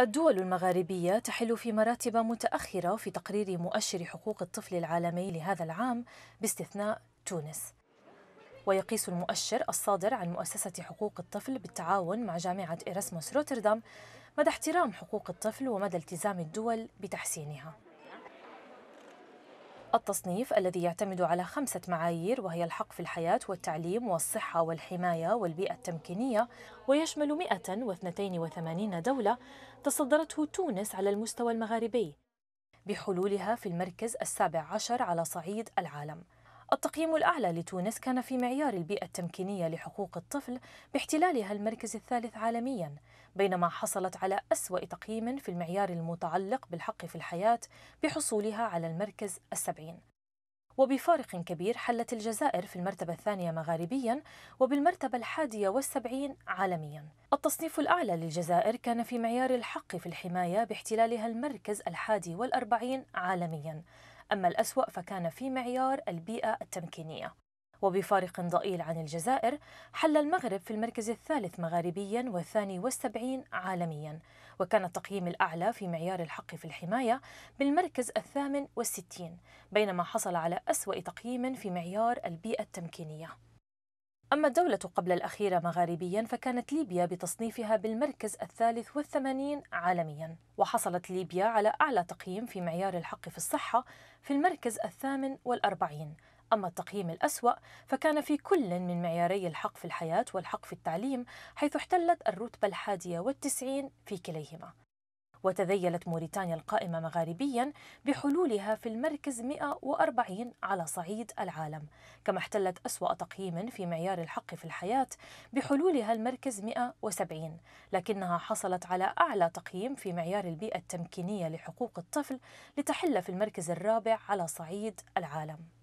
الدول المغاربية تحل في مراتب متأخرة في تقرير مؤشر حقوق الطفل العالمي لهذا العام باستثناء تونس. ويقيس المؤشر الصادر عن مؤسسة حقوق الطفل بالتعاون مع جامعة إيراسموس روتردام مدى احترام حقوق الطفل ومدى التزام الدول بتحسينها. التصنيف الذي يعتمد على خمسة معايير وهي الحق في الحياة والتعليم والصحة والحماية والبيئة التمكينية ويشمل 182 دولة تصدرته تونس على المستوى المغاربي بحلولها في المركز السابع عشر على صعيد العالم التقييم الأعلى لتونس كان في معيار البيئة التمكينية لحقوق الطفل باحتلالها المركز الثالث عالمياً بينما حصلت على أسوأ تقييم في المعيار المتعلق بالحق في الحياة بحصولها على المركز السبعين وبفارق كبير حلت الجزائر في المرتبة الثانية مغاربيا وبالمرتبة الحادية والسبعين عالميا التصنيف الأعلى للجزائر كان في معيار الحق في الحماية باحتلالها المركز الحادي والأربعين عالميا أما الأسوأ فكان في معيار البيئة التمكينية وبفارق ضئيل عن الجزائر حل المغرب في المركز الثالث مغاربيا والثاني والسبعين عالميا وكان التقييم الأعلى في معيار الحق في الحماية بالمركز الثامن والستين بينما حصل على أسوأ تقييم في معيار البيئة التمكينية أما الدولة قبل الأخيرة مغاربيا فكانت ليبيا بتصنيفها بالمركز الثالث والثمانين عالميا وحصلت ليبيا على أعلى تقييم في معيار الحق في الصحة في المركز الثامن والأربعين أما التقييم الأسوأ فكان في كل من معياري الحق في الحياة والحق في التعليم حيث احتلت الرتبة الحادية والتسعين في كليهما وتذيلت موريتانيا القائمة مغاربيا بحلولها في المركز 140 على صعيد العالم كما احتلت أسوأ تقييم في معيار الحق في الحياة بحلولها المركز 170 لكنها حصلت على أعلى تقييم في معيار البيئة التمكينية لحقوق الطفل لتحل في المركز الرابع على صعيد العالم